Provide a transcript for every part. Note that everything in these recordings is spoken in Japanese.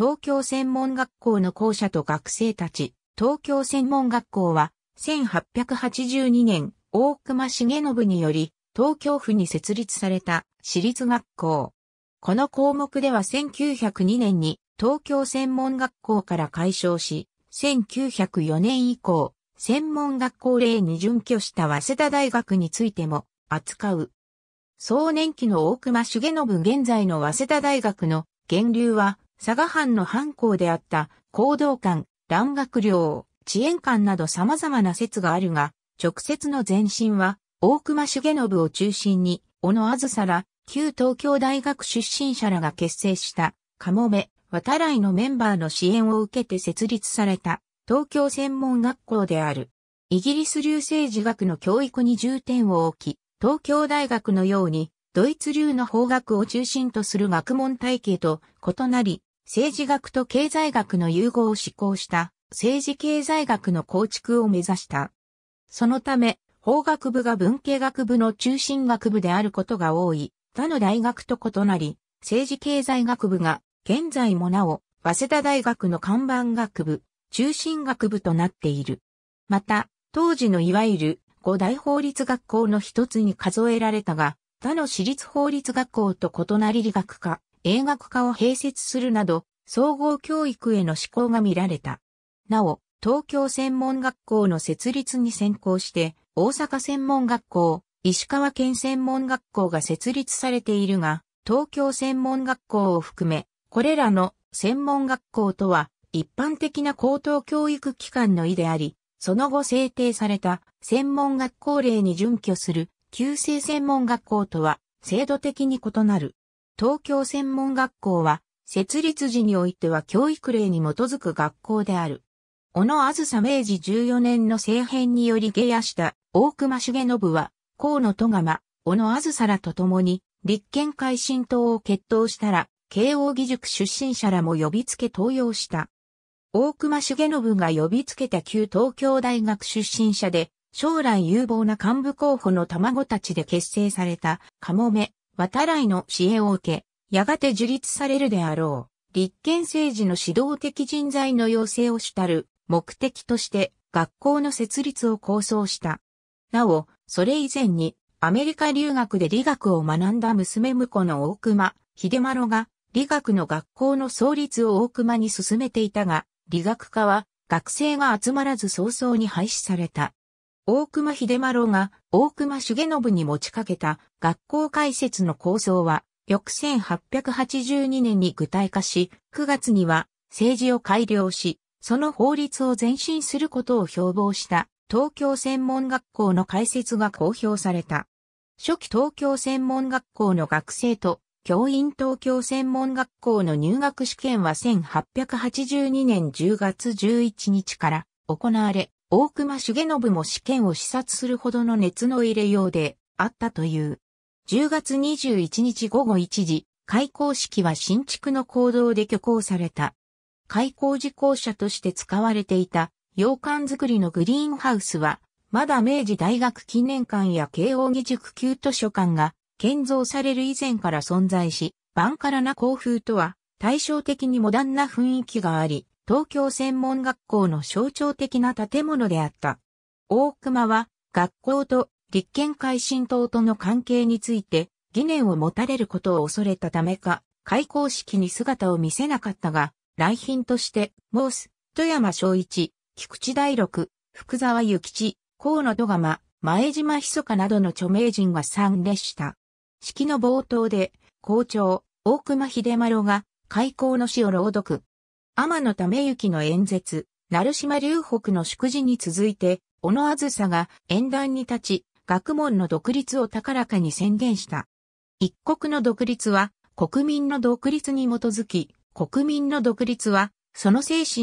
東京専門学校の校舎と学生たち、東京専門学校は、1882年、大隈重信により、東京府に設立された私立学校。この項目では1902年に東京専門学校から解消し、1904年以降、専門学校例に準拠した早稲田大学についても扱う。壮年期の大隈重信現在の早稲田大学の源流は佐賀藩の藩校であった行動館、蘭学寮、遅延館など様々な説があるが、直接の前身は、大隈重信を中心に、小野あずさら、旧東京大学出身者らが結成した、かもめ、渡来のメンバーの支援を受けて設立された、東京専門学校である。イギリス流政治学の教育に重点を置き、東京大学のように、ドイツ流の法学を中心とする学問体系と異なり、政治学と経済学の融合を施行した政治経済学の構築を目指した。そのため、法学部が文系学部の中心学部であることが多い他の大学と異なり、政治経済学部が現在もなお、早稲田大学の看板学部、中心学部となっている。また、当時のいわゆる五大法律学校の一つに数えられたが、他の私立法律学校と異なり理学科、映学科を併設するなど、総合教育への志向が見られた。なお、東京専門学校の設立に先行して、大阪専門学校、石川県専門学校が設立されているが、東京専門学校を含め、これらの専門学校とは一般的な高等教育機関の意であり、その後制定された専門学校令に準拠する旧制専門学校とは制度的に異なる。東京専門学校は、設立時においては教育例に基づく学校である。小野あずさ明治14年の政変により下野した大隈重信は、河野戸釜、小野あずさらと共に、立憲改進党を決闘したら、慶応義塾出身者らも呼びつけ登用した。大隈重信が呼びつけた旧東京大学出身者で、将来有望な幹部候補の卵たちで結成された、かもめ、渡来の支援を受け、やがて樹立されるであろう、立憲政治の指導的人材の養成を主たる目的として学校の設立を構想した。なお、それ以前にアメリカ留学で理学を学んだ娘婿の大熊、秀丸が理学の学校の創立を大熊に進めていたが、理学科は学生が集まらず早々に廃止された。大隈秀麿が大隈重信に持ちかけた学校開設の構想は、翌1882年に具体化し、9月には政治を改良し、その法律を前進することを標榜した東京専門学校の開設が公表された。初期東京専門学校の学生と教員東京専門学校の入学試験は1882年10月11日から行われ、大隈重信も試験を視察するほどの熱の入れようであったという。10月21日午後1時、開校式は新築の行動で挙行された。開校時、校舎として使われていた洋館作りのグリーンハウスは、まだ明治大学記念館や慶応義塾旧図書館が建造される以前から存在し、バンカラな校風とは対照的にモダンな雰囲気があり、東京専門学校の象徴的な建物であった。大熊は学校と立憲改進党との関係について疑念を持たれることを恐れたためか、開校式に姿を見せなかったが、来賓として、モース、富山昭一、菊池大六、福沢諭吉、河野戸釜、前島密かなどの著名人が参列した。式の冒頭で、校長、大熊秀丸が、開校の詩を朗読。天野為幸の演説、成島龍北の祝辞に続いて、小野あずさが演壇に立ち、学問の独立を高らかに宣言した。一国の独立は、国民の独立に基づき、国民の独立は、その精神、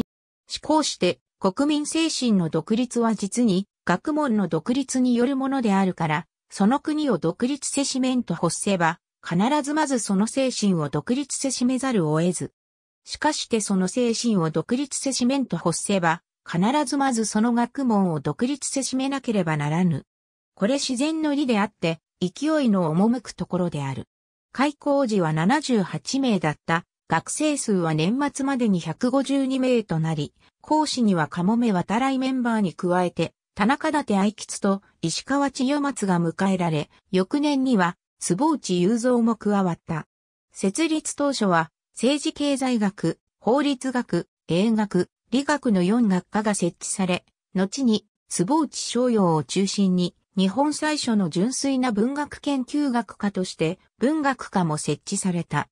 思考して、国民精神の独立は実に、学問の独立によるものであるから、その国を独立せしめんと欲せば、必ずまずその精神を独立せしめざるを得ず、しかしてその精神を独立せしめんと発せば、必ずまずその学問を独立せしめなければならぬ。これ自然の理であって、勢いの赴くところである。開校時は78名だった学生数は年末までに152名となり、講師にはカモメ渡来メンバーに加えて、田中立愛吉と石川千代松が迎えられ、翌年には、坪内雄三も加わった。設立当初は、政治経済学、法律学、英学、理学の4学科が設置され、後に、坪内商用を中心に、日本最初の純粋な文学研究学科として文学科も設置された。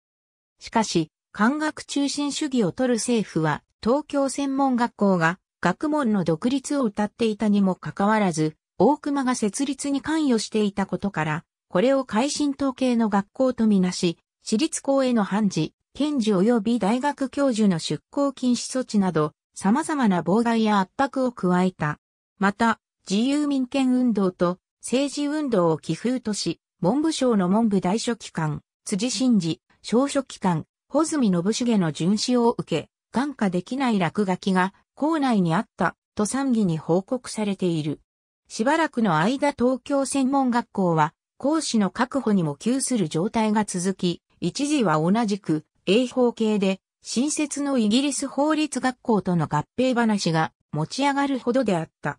しかし、漢学中心主義を取る政府は、東京専門学校が学問の独立を謳っていたにもかかわらず、大熊が設立に関与していたことから、これを改新統計の学校とみなし、私立校への判事、検事及び大学教授の出向禁止措置など、様々な妨害や圧迫を加えた。また、自由民権運動と政治運動を寄風とし、文部省の文部大書記官、辻真治、小書記官、穂積信重の巡視を受け、眼下できない落書きが校内にあったと参議に報告されている。しばらくの間東京専門学校は講師の確保にも窮する状態が続き、一時は同じく英法系で、新設のイギリス法律学校との合併話が持ち上がるほどであった。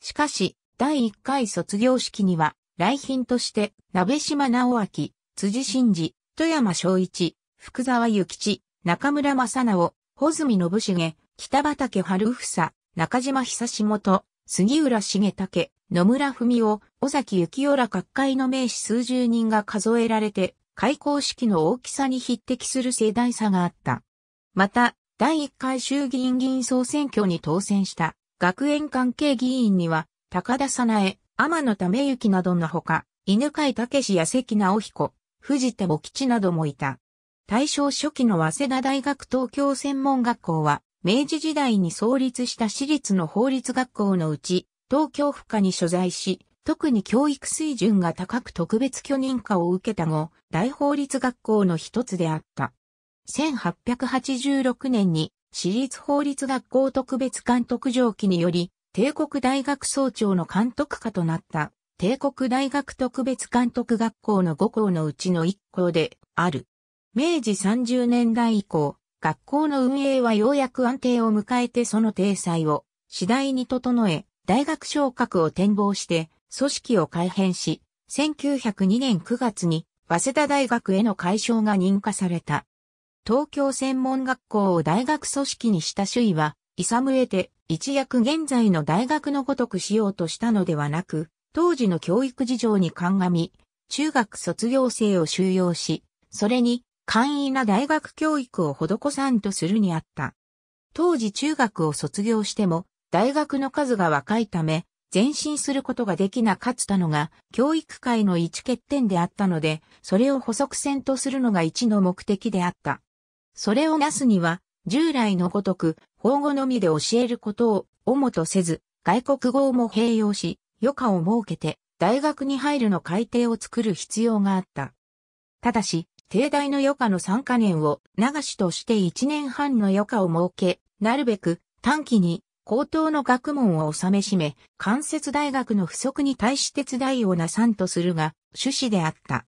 しかし、第1回卒業式には、来賓として、鍋島直明、辻真嗣、富山昭一、福沢諭吉、中村正直、穂積信重、北畠春房、中島久志元、杉浦茂武、野村文夫、尾崎幸雄ら各界の名士数十人が数えられて開校式の大きさに匹敵する世代差があった。また、第1回衆議院議員総選挙に当選した学園関係議員には、高田早苗、天野為幸などのほか、犬飼武や関直彦、藤田茂吉などもいた。大正初期の早稲田大学東京専門学校は、明治時代に創立した私立の法律学校のうち、東京府下に所在し、特に教育水準が高く特別許認可を受けた後、大法律学校の一つであった。1886年に私立法律学校特別監督上記により、帝国大学総長の監督下となった帝国大学特別監督学校の5校のうちの1校である。明治30年代以降、学校の運営はようやく安定を迎えてその体裁を次第に整え、大学昇格を展望して組織を改編し、1902年9月に早稲田大学への解消が認可された。東京専門学校を大学組織にした首位は、イサム得て一躍現在の大学のごとくしようとしたのではなく、当時の教育事情に鑑み、中学卒業生を収容し、それに簡易な大学教育を施さんとするにあった。当時中学を卒業しても、大学の数が若いため、前進することができなかったのが、教育界の一欠点であったので、それを補足線とするのが一の目的であった。それをなすには、従来のごとく、法語のみで教えることを、主とせず、外国語も併用し、余暇を設けて、大学に入るの改定を作る必要があった。ただし、帝大の余暇の3カ年を流しとして1年半の余暇を設け、なるべく短期に高等の学問を収めしめ、関節大学の不足に対して手伝いをなさんとするが、趣旨であった。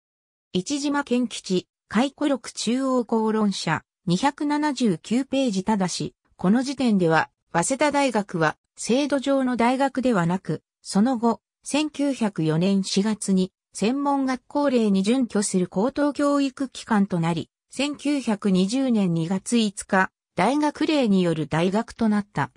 一島県吉、回顧録中央公論者、279ページただし、この時点では、早稲田大学は、制度上の大学ではなく、その後、1904年4月に、専門学校令に準拠する高等教育機関となり、1920年2月5日、大学令による大学となった。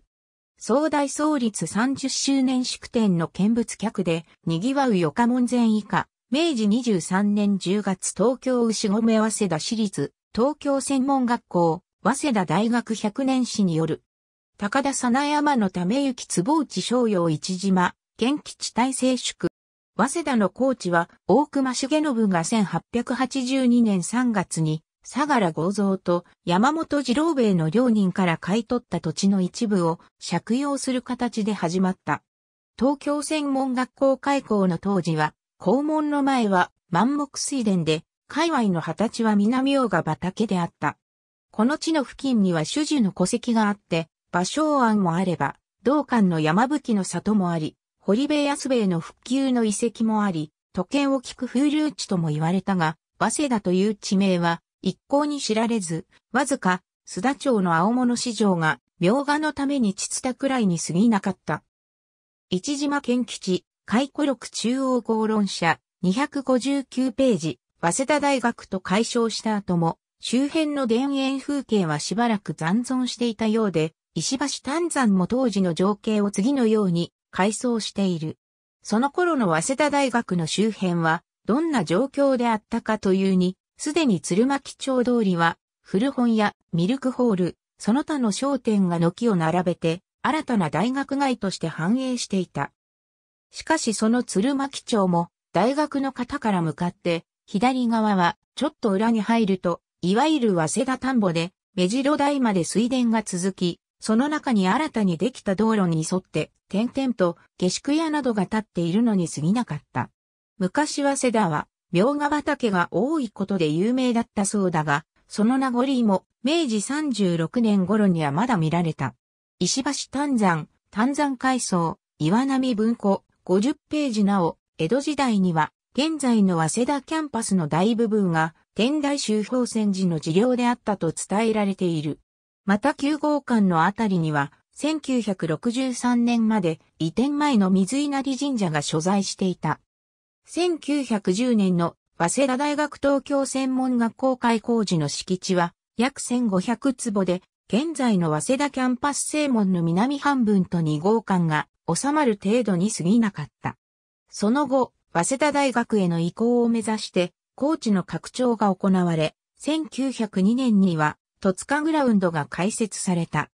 総大創立30周年祝典の見物客で、賑わうよか門前以下、明治23年10月東京牛込早稲田市立、東京専門学校、早稲田大学100年史による、高田早苗山のため行坪内商用一島、県基地体制宿。早稲田の高知は、大隈重信が1882年3月に、相良豪造と山本二郎兵衛の両人から買い取った土地の一部を借用する形で始まった。東京専門学校開校の当時は、校門の前は満木水田で、界隈の二十歳は南大賀畑であった。この地の付近には主樹の戸籍があって、芭蕉庵もあれば、道館の山吹の里もあり、堀部安兵衛の復旧の遺跡もあり、時計を聞く風流地とも言われたが、早稲田という地名は、一向に知られず、わずか、須田町の青物市場が、描画のために膣田くらいに過ぎなかった。市島県基地、回顧録中央合論者、259ページ、早稲田大学と解消した後も、周辺の田園風景はしばらく残存していたようで、石橋丹山も当時の情景を次のように改装している。その頃の早稲田大学の周辺は、どんな状況であったかというに、すでに鶴巻町通りは、古本屋、ミルクホール、その他の商店が軒を並べて、新たな大学街として繁栄していた。しかしその鶴巻町も、大学の方から向かって、左側は、ちょっと裏に入ると、いわゆる早稲田田んぼで、目白台まで水田が続き、その中に新たにできた道路に沿って、点々と下宿屋などが建っているのに過ぎなかった。昔は瀬田は、苗が畑が多いことで有名だったそうだが、その名残も明治36年頃にはまだ見られた。石橋丹山、丹山海藻、岩波文庫、50ページなお、江戸時代には、現在の早稲田キャンパスの大部分が、天台周宝泉寺の寺領であったと伝えられている。また9号館のあたりには、1963年まで移転前の水稲荷神社が所在していた。1910年の早稲田大学東京専門学校開工時の敷地は約1500坪で、現在の早稲田キャンパス正門の南半分と2号館が収まる程度に過ぎなかった。その後、早稲田大学への移行を目指して、高知の拡張が行われ、1902年には、戸塚グラウンドが開設された。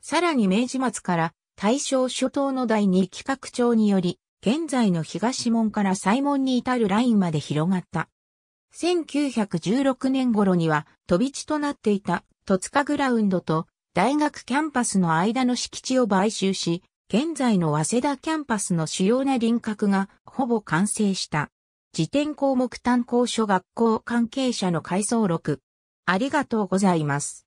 さらに明治末から大正初頭の第二期拡張により、現在の東門から西門に至るラインまで広がった。1916年頃には飛び地となっていた戸塚グラウンドと大学キャンパスの間の敷地を買収し、現在の早稲田キャンパスの主要な輪郭がほぼ完成した。自転項目単当書学校関係者の回想録。ありがとうございます。